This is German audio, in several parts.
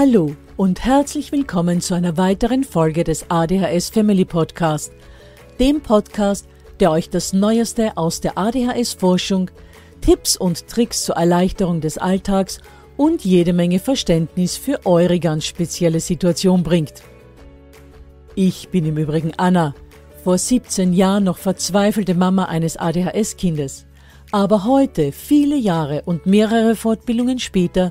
Hallo und herzlich willkommen zu einer weiteren Folge des ADHS Family Podcast, dem Podcast, der euch das Neueste aus der ADHS-Forschung, Tipps und Tricks zur Erleichterung des Alltags und jede Menge Verständnis für eure ganz spezielle Situation bringt. Ich bin im Übrigen Anna, vor 17 Jahren noch verzweifelte Mama eines ADHS-Kindes. Aber heute, viele Jahre und mehrere Fortbildungen später,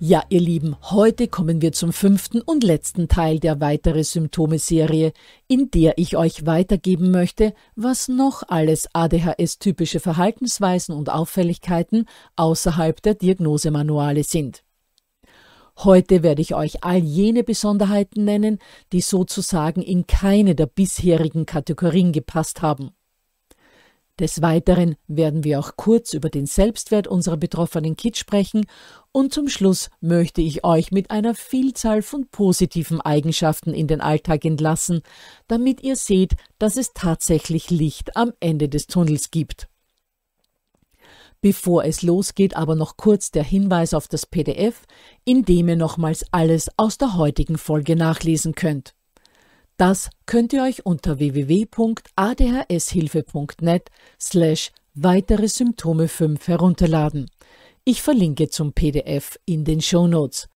Ja, ihr Lieben, heute kommen wir zum fünften und letzten Teil der Weitere Symptome-Serie, in der ich euch weitergeben möchte, was noch alles ADHS-typische Verhaltensweisen und Auffälligkeiten außerhalb der Diagnosemanuale sind. Heute werde ich euch all jene Besonderheiten nennen, die sozusagen in keine der bisherigen Kategorien gepasst haben. Des Weiteren werden wir auch kurz über den Selbstwert unserer betroffenen Kids sprechen und zum Schluss möchte ich euch mit einer Vielzahl von positiven Eigenschaften in den Alltag entlassen, damit ihr seht, dass es tatsächlich Licht am Ende des Tunnels gibt. Bevor es losgeht, aber noch kurz der Hinweis auf das PDF, in dem ihr nochmals alles aus der heutigen Folge nachlesen könnt. Das könnt ihr euch unter www.adhshilfe.net slash weitere Symptome 5 herunterladen. Ich verlinke zum PDF in den Shownotes.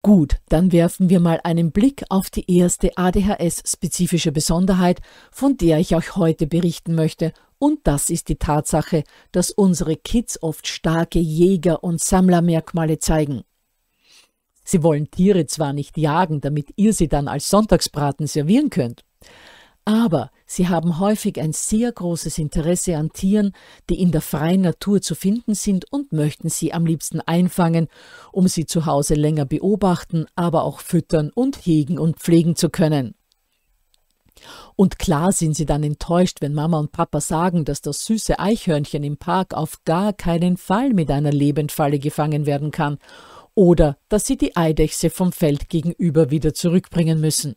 Gut, dann werfen wir mal einen Blick auf die erste ADHS-spezifische Besonderheit, von der ich euch heute berichten möchte, und das ist die Tatsache, dass unsere Kids oft starke Jäger- und Sammlermerkmale zeigen. Sie wollen Tiere zwar nicht jagen, damit ihr sie dann als Sonntagsbraten servieren könnt, aber sie haben häufig ein sehr großes Interesse an Tieren, die in der freien Natur zu finden sind und möchten sie am liebsten einfangen, um sie zu Hause länger beobachten, aber auch füttern und hegen und pflegen zu können. Und klar sind sie dann enttäuscht, wenn Mama und Papa sagen, dass das süße Eichhörnchen im Park auf gar keinen Fall mit einer Lebendfalle gefangen werden kann oder dass sie die Eidechse vom Feld gegenüber wieder zurückbringen müssen.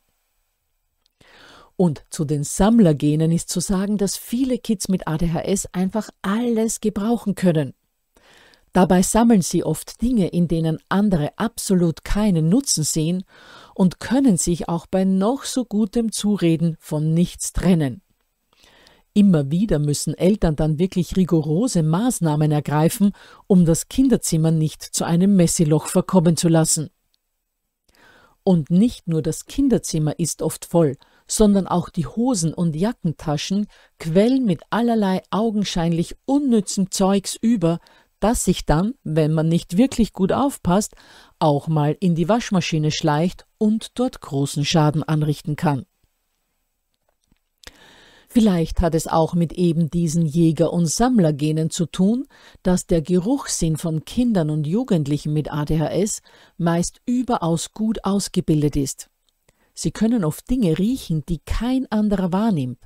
Und zu den Sammlergenen ist zu sagen, dass viele Kids mit ADHS einfach alles gebrauchen können. Dabei sammeln sie oft Dinge, in denen andere absolut keinen Nutzen sehen und können sich auch bei noch so gutem Zureden von nichts trennen. Immer wieder müssen Eltern dann wirklich rigorose Maßnahmen ergreifen, um das Kinderzimmer nicht zu einem Messiloch verkommen zu lassen. Und nicht nur das Kinderzimmer ist oft voll, sondern auch die Hosen und Jackentaschen quellen mit allerlei augenscheinlich unnützem Zeugs über, das sich dann, wenn man nicht wirklich gut aufpasst, auch mal in die Waschmaschine schleicht und dort großen Schaden anrichten kann. Vielleicht hat es auch mit eben diesen Jäger- und Sammlergenen zu tun, dass der Geruchssinn von Kindern und Jugendlichen mit ADHS meist überaus gut ausgebildet ist. Sie können oft Dinge riechen, die kein anderer wahrnimmt,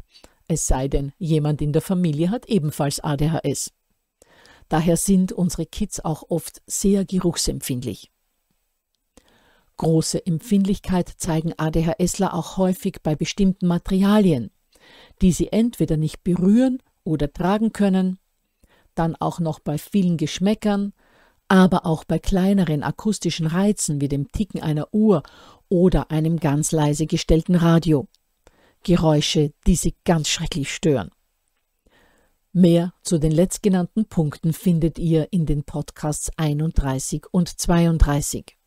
es sei denn, jemand in der Familie hat ebenfalls ADHS. Daher sind unsere Kids auch oft sehr geruchsempfindlich. Große Empfindlichkeit zeigen ADHSler auch häufig bei bestimmten Materialien, die sie entweder nicht berühren oder tragen können, dann auch noch bei vielen Geschmäckern, aber auch bei kleineren akustischen Reizen wie dem Ticken einer Uhr oder einem ganz leise gestellten Radio. Geräusche, die sie ganz schrecklich stören. Mehr zu den letztgenannten Punkten findet ihr in den Podcasts 31 und 32.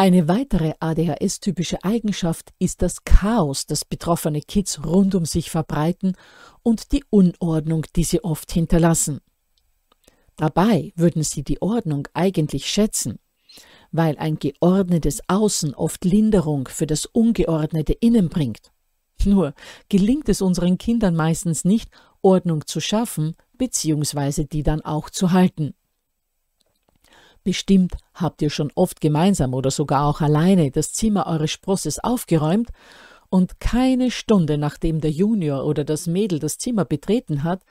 Eine weitere ADHS-typische Eigenschaft ist das Chaos, das betroffene Kids rund um sich verbreiten und die Unordnung, die sie oft hinterlassen. Dabei würden sie die Ordnung eigentlich schätzen, weil ein geordnetes Außen oft Linderung für das ungeordnete Innen bringt. Nur gelingt es unseren Kindern meistens nicht, Ordnung zu schaffen bzw. die dann auch zu halten. Bestimmt habt ihr schon oft gemeinsam oder sogar auch alleine das Zimmer eures Sprosses aufgeräumt und keine Stunde nachdem der Junior oder das Mädel das Zimmer betreten hat,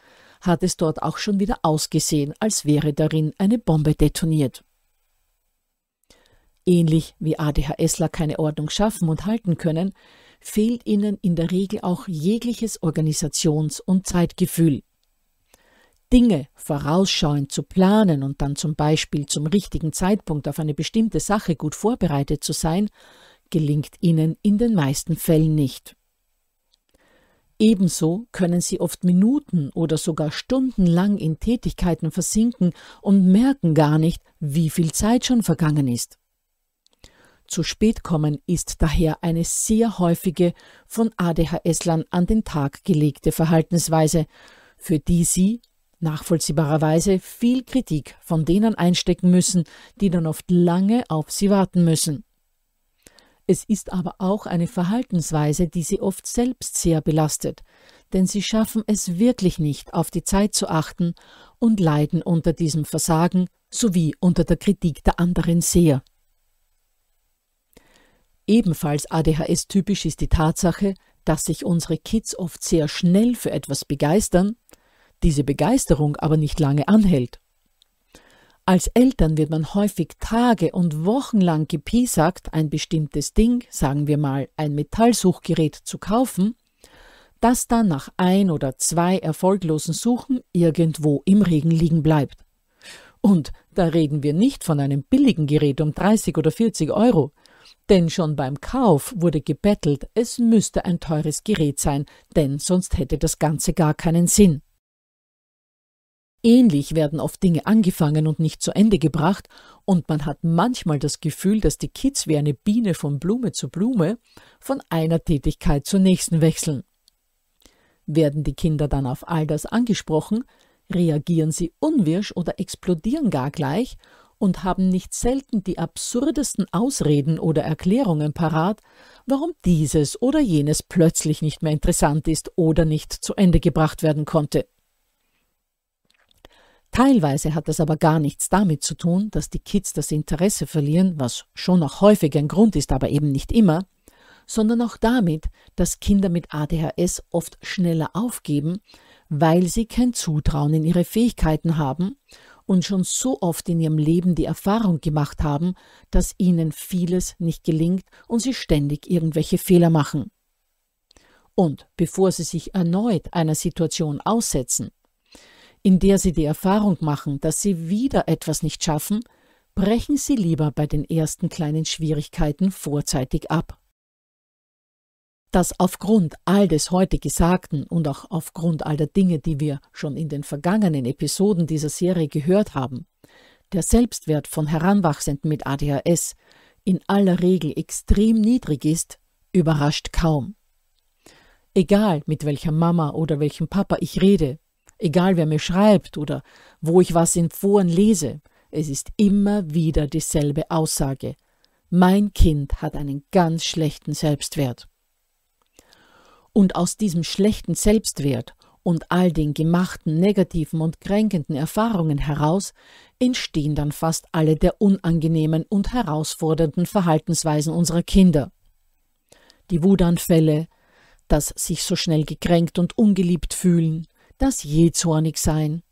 hat es dort auch schon wieder ausgesehen, als wäre darin eine Bombe detoniert. Ähnlich wie ADHSler keine Ordnung schaffen und halten können, fehlt ihnen in der Regel auch jegliches Organisations- und Zeitgefühl. Dinge vorausschauend zu planen und dann zum Beispiel zum richtigen Zeitpunkt auf eine bestimmte Sache gut vorbereitet zu sein, gelingt ihnen in den meisten Fällen nicht. Ebenso können sie oft Minuten oder sogar Stunden lang in Tätigkeiten versinken und merken gar nicht, wie viel Zeit schon vergangen ist. Zu spät kommen ist daher eine sehr häufige, von ADHS-Lern an den Tag gelegte Verhaltensweise, für die sie nachvollziehbarerweise viel Kritik von denen einstecken müssen, die dann oft lange auf sie warten müssen. Es ist aber auch eine Verhaltensweise, die sie oft selbst sehr belastet, denn sie schaffen es wirklich nicht, auf die Zeit zu achten und leiden unter diesem Versagen sowie unter der Kritik der anderen sehr. Ebenfalls ADHS-typisch ist die Tatsache, dass sich unsere Kids oft sehr schnell für etwas begeistern diese Begeisterung aber nicht lange anhält. Als Eltern wird man häufig Tage und Wochen lang gepiesackt, ein bestimmtes Ding, sagen wir mal ein Metallsuchgerät zu kaufen, das dann nach ein oder zwei erfolglosen Suchen irgendwo im Regen liegen bleibt. Und da reden wir nicht von einem billigen Gerät um 30 oder 40 Euro, denn schon beim Kauf wurde gebettelt, es müsste ein teures Gerät sein, denn sonst hätte das Ganze gar keinen Sinn. Ähnlich werden oft Dinge angefangen und nicht zu Ende gebracht, und man hat manchmal das Gefühl, dass die Kids wie eine Biene von Blume zu Blume von einer Tätigkeit zur nächsten wechseln. Werden die Kinder dann auf all das angesprochen, reagieren sie unwirsch oder explodieren gar gleich und haben nicht selten die absurdesten Ausreden oder Erklärungen parat, warum dieses oder jenes plötzlich nicht mehr interessant ist oder nicht zu Ende gebracht werden konnte. Teilweise hat das aber gar nichts damit zu tun, dass die Kids das Interesse verlieren, was schon auch häufig ein Grund ist, aber eben nicht immer, sondern auch damit, dass Kinder mit ADHS oft schneller aufgeben, weil sie kein Zutrauen in ihre Fähigkeiten haben und schon so oft in ihrem Leben die Erfahrung gemacht haben, dass ihnen vieles nicht gelingt und sie ständig irgendwelche Fehler machen. Und bevor sie sich erneut einer Situation aussetzen, in der sie die Erfahrung machen, dass sie wieder etwas nicht schaffen, brechen sie lieber bei den ersten kleinen Schwierigkeiten vorzeitig ab. Dass aufgrund all des heute Gesagten und auch aufgrund all der Dinge, die wir schon in den vergangenen Episoden dieser Serie gehört haben, der Selbstwert von Heranwachsenden mit ADHS in aller Regel extrem niedrig ist, überrascht kaum. Egal, mit welcher Mama oder welchem Papa ich rede, egal wer mir schreibt oder wo ich was in Foren lese, es ist immer wieder dieselbe Aussage. Mein Kind hat einen ganz schlechten Selbstwert. Und aus diesem schlechten Selbstwert und all den gemachten negativen und kränkenden Erfahrungen heraus entstehen dann fast alle der unangenehmen und herausfordernden Verhaltensweisen unserer Kinder. Die Wutanfälle, das sich so schnell gekränkt und ungeliebt fühlen, das sein,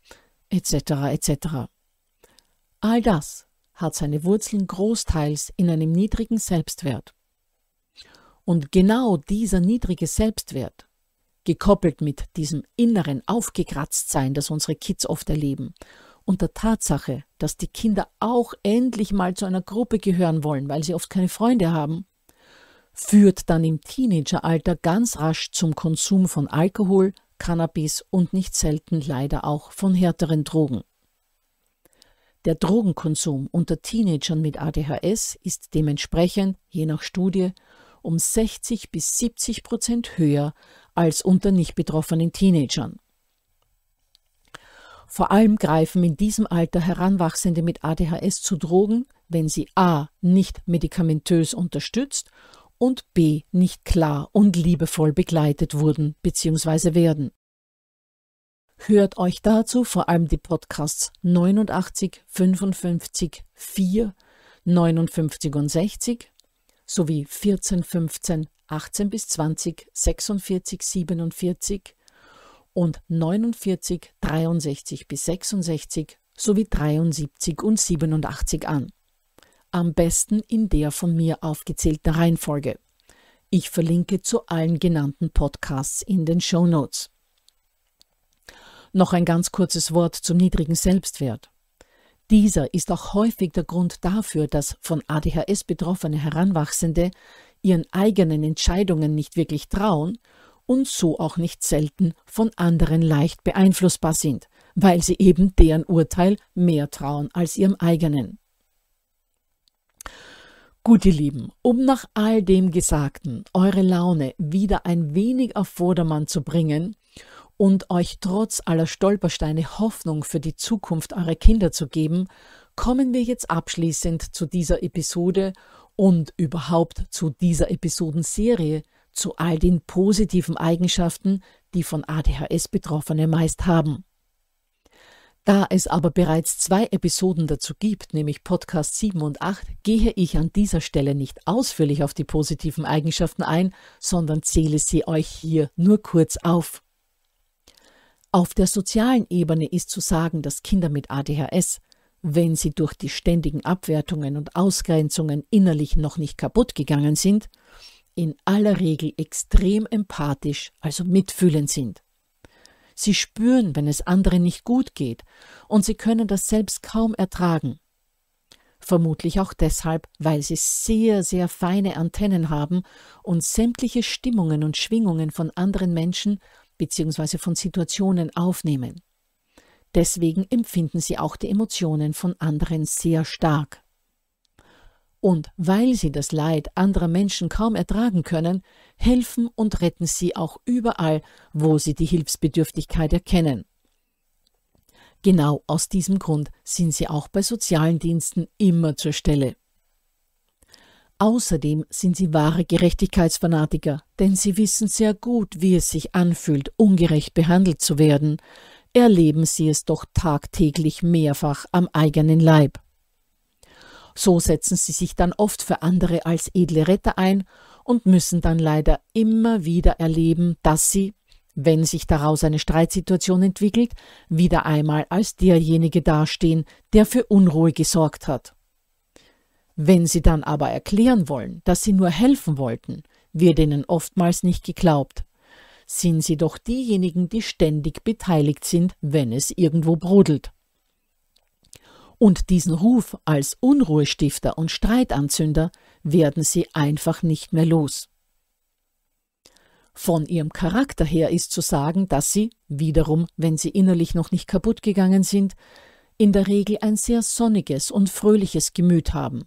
etc. etc. All das hat seine Wurzeln großteils in einem niedrigen Selbstwert. Und genau dieser niedrige Selbstwert, gekoppelt mit diesem inneren Aufgekratztsein, das unsere Kids oft erleben, und der Tatsache, dass die Kinder auch endlich mal zu einer Gruppe gehören wollen, weil sie oft keine Freunde haben, führt dann im Teenageralter ganz rasch zum Konsum von Alkohol, Cannabis und nicht selten leider auch von härteren Drogen. Der Drogenkonsum unter Teenagern mit ADHS ist dementsprechend, je nach Studie, um 60 bis 70 Prozent höher als unter nicht betroffenen Teenagern. Vor allem greifen in diesem Alter Heranwachsende mit ADHS zu Drogen, wenn sie a. nicht medikamentös unterstützt und b nicht klar und liebevoll begleitet wurden bzw. werden. Hört euch dazu vor allem die Podcasts 89, 55, 4, 59 und 60 sowie 14, 15, 18 bis 20, 46, 47 und 49, 63 bis 66 sowie 73 und 87 an am besten in der von mir aufgezählten Reihenfolge. Ich verlinke zu allen genannten Podcasts in den Show Notes. Noch ein ganz kurzes Wort zum niedrigen Selbstwert. Dieser ist auch häufig der Grund dafür, dass von ADHS betroffene Heranwachsende ihren eigenen Entscheidungen nicht wirklich trauen und so auch nicht selten von anderen leicht beeinflussbar sind, weil sie eben deren Urteil mehr trauen als ihrem eigenen. Gut, ihr Lieben, um nach all dem Gesagten eure Laune wieder ein wenig auf Vordermann zu bringen und euch trotz aller Stolpersteine Hoffnung für die Zukunft eurer Kinder zu geben, kommen wir jetzt abschließend zu dieser Episode und überhaupt zu dieser Episodenserie, zu all den positiven Eigenschaften, die von ADHS Betroffene meist haben. Da es aber bereits zwei Episoden dazu gibt, nämlich Podcast 7 und 8, gehe ich an dieser Stelle nicht ausführlich auf die positiven Eigenschaften ein, sondern zähle sie euch hier nur kurz auf. Auf der sozialen Ebene ist zu sagen, dass Kinder mit ADHS, wenn sie durch die ständigen Abwertungen und Ausgrenzungen innerlich noch nicht kaputt gegangen sind, in aller Regel extrem empathisch, also mitfühlend sind. Sie spüren, wenn es anderen nicht gut geht, und sie können das selbst kaum ertragen. Vermutlich auch deshalb, weil sie sehr, sehr feine Antennen haben und sämtliche Stimmungen und Schwingungen von anderen Menschen bzw. von Situationen aufnehmen. Deswegen empfinden sie auch die Emotionen von anderen sehr stark und weil sie das Leid anderer Menschen kaum ertragen können, helfen und retten sie auch überall, wo sie die Hilfsbedürftigkeit erkennen. Genau aus diesem Grund sind sie auch bei sozialen Diensten immer zur Stelle. Außerdem sind sie wahre Gerechtigkeitsfanatiker, denn sie wissen sehr gut, wie es sich anfühlt, ungerecht behandelt zu werden, erleben sie es doch tagtäglich mehrfach am eigenen Leib. So setzen sie sich dann oft für andere als edle Retter ein und müssen dann leider immer wieder erleben, dass sie, wenn sich daraus eine Streitsituation entwickelt, wieder einmal als derjenige dastehen, der für Unruhe gesorgt hat. Wenn sie dann aber erklären wollen, dass sie nur helfen wollten, wird ihnen oftmals nicht geglaubt. Sind sie doch diejenigen, die ständig beteiligt sind, wenn es irgendwo brodelt und diesen Ruf als Unruhestifter und Streitanzünder werden sie einfach nicht mehr los. Von ihrem Charakter her ist zu sagen, dass sie, wiederum, wenn sie innerlich noch nicht kaputt gegangen sind, in der Regel ein sehr sonniges und fröhliches Gemüt haben.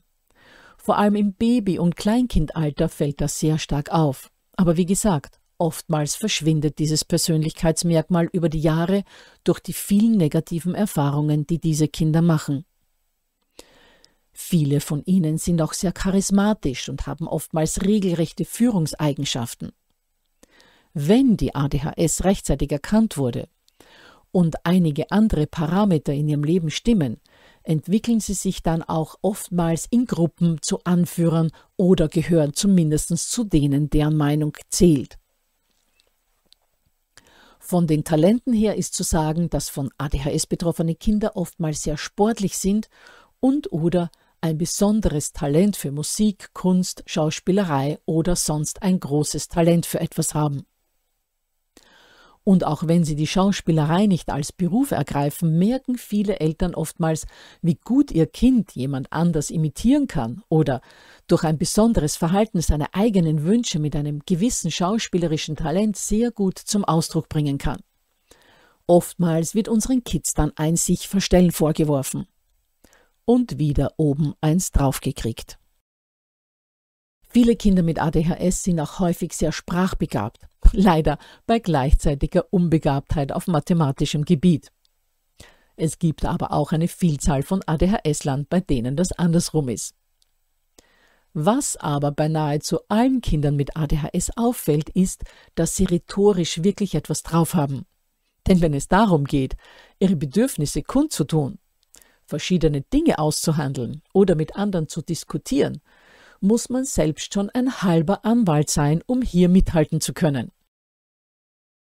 Vor allem im Baby- und Kleinkindalter fällt das sehr stark auf. Aber wie gesagt, Oftmals verschwindet dieses Persönlichkeitsmerkmal über die Jahre durch die vielen negativen Erfahrungen, die diese Kinder machen. Viele von ihnen sind auch sehr charismatisch und haben oftmals regelrechte Führungseigenschaften. Wenn die ADHS rechtzeitig erkannt wurde und einige andere Parameter in ihrem Leben stimmen, entwickeln sie sich dann auch oftmals in Gruppen zu Anführern oder gehören zumindest zu denen, deren Meinung zählt. Von den Talenten her ist zu sagen, dass von ADHS betroffene Kinder oftmals sehr sportlich sind und oder ein besonderes Talent für Musik, Kunst, Schauspielerei oder sonst ein großes Talent für etwas haben. Und auch wenn sie die Schauspielerei nicht als Beruf ergreifen, merken viele Eltern oftmals, wie gut ihr Kind jemand anders imitieren kann oder durch ein besonderes Verhalten seine eigenen Wünsche mit einem gewissen schauspielerischen Talent sehr gut zum Ausdruck bringen kann. Oftmals wird unseren Kids dann ein sich verstellen vorgeworfen. Und wieder oben eins draufgekriegt. Viele Kinder mit ADHS sind auch häufig sehr sprachbegabt, leider bei gleichzeitiger Unbegabtheit auf mathematischem Gebiet. Es gibt aber auch eine Vielzahl von adhs land bei denen das andersrum ist. Was aber bei nahezu allen Kindern mit ADHS auffällt, ist, dass sie rhetorisch wirklich etwas drauf haben. Denn wenn es darum geht, ihre Bedürfnisse kundzutun, verschiedene Dinge auszuhandeln oder mit anderen zu diskutieren, muss man selbst schon ein halber Anwalt sein, um hier mithalten zu können.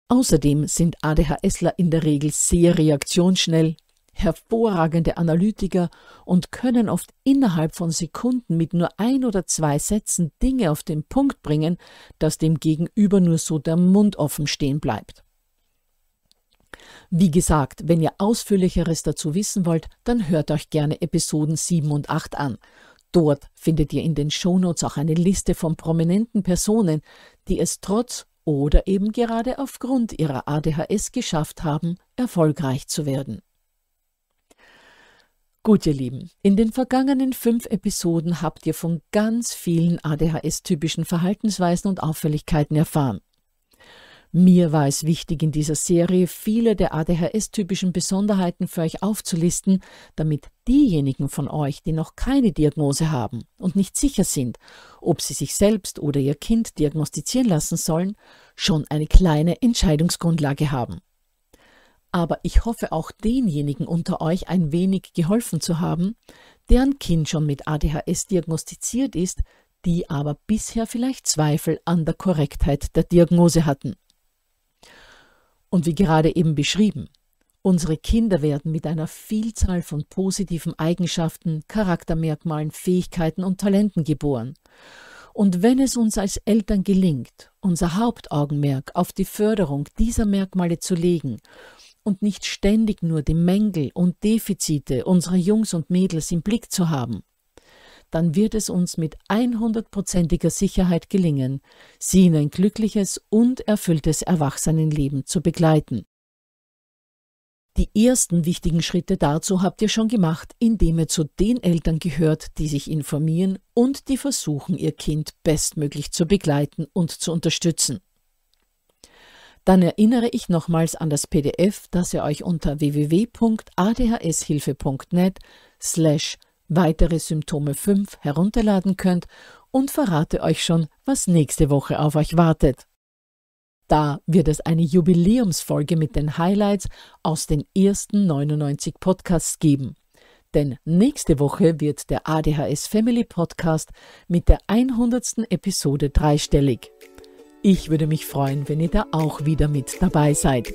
Außerdem sind ADHSler in der Regel sehr reaktionsschnell, hervorragende Analytiker und können oft innerhalb von Sekunden mit nur ein oder zwei Sätzen Dinge auf den Punkt bringen, dass dem Gegenüber nur so der Mund offen stehen bleibt. Wie gesagt, wenn ihr ausführlicheres dazu wissen wollt, dann hört euch gerne Episoden 7 und 8 an. Dort findet ihr in den Shownotes auch eine Liste von prominenten Personen, die es trotz oder eben gerade aufgrund ihrer ADHS geschafft haben, erfolgreich zu werden. Gut, ihr Lieben, in den vergangenen fünf Episoden habt ihr von ganz vielen ADHS-typischen Verhaltensweisen und Auffälligkeiten erfahren. Mir war es wichtig, in dieser Serie viele der ADHS-typischen Besonderheiten für euch aufzulisten, damit diejenigen von euch, die noch keine Diagnose haben und nicht sicher sind, ob sie sich selbst oder ihr Kind diagnostizieren lassen sollen, schon eine kleine Entscheidungsgrundlage haben. Aber ich hoffe auch denjenigen unter euch ein wenig geholfen zu haben, deren Kind schon mit ADHS diagnostiziert ist, die aber bisher vielleicht Zweifel an der Korrektheit der Diagnose hatten. Und wie gerade eben beschrieben, unsere Kinder werden mit einer Vielzahl von positiven Eigenschaften, Charaktermerkmalen, Fähigkeiten und Talenten geboren. Und wenn es uns als Eltern gelingt, unser Hauptaugenmerk auf die Förderung dieser Merkmale zu legen und nicht ständig nur die Mängel und Defizite unserer Jungs und Mädels im Blick zu haben, dann wird es uns mit 100%iger Sicherheit gelingen, Sie in ein glückliches und erfülltes Erwachsenenleben zu begleiten. Die ersten wichtigen Schritte dazu habt ihr schon gemacht, indem ihr zu den Eltern gehört, die sich informieren und die versuchen, ihr Kind bestmöglich zu begleiten und zu unterstützen. Dann erinnere ich nochmals an das PDF, das ihr euch unter www.adhshilfe.net slash weitere Symptome 5 herunterladen könnt und verrate euch schon, was nächste Woche auf euch wartet. Da wird es eine Jubiläumsfolge mit den Highlights aus den ersten 99 Podcasts geben. Denn nächste Woche wird der ADHS Family Podcast mit der 100. Episode dreistellig. Ich würde mich freuen, wenn ihr da auch wieder mit dabei seid.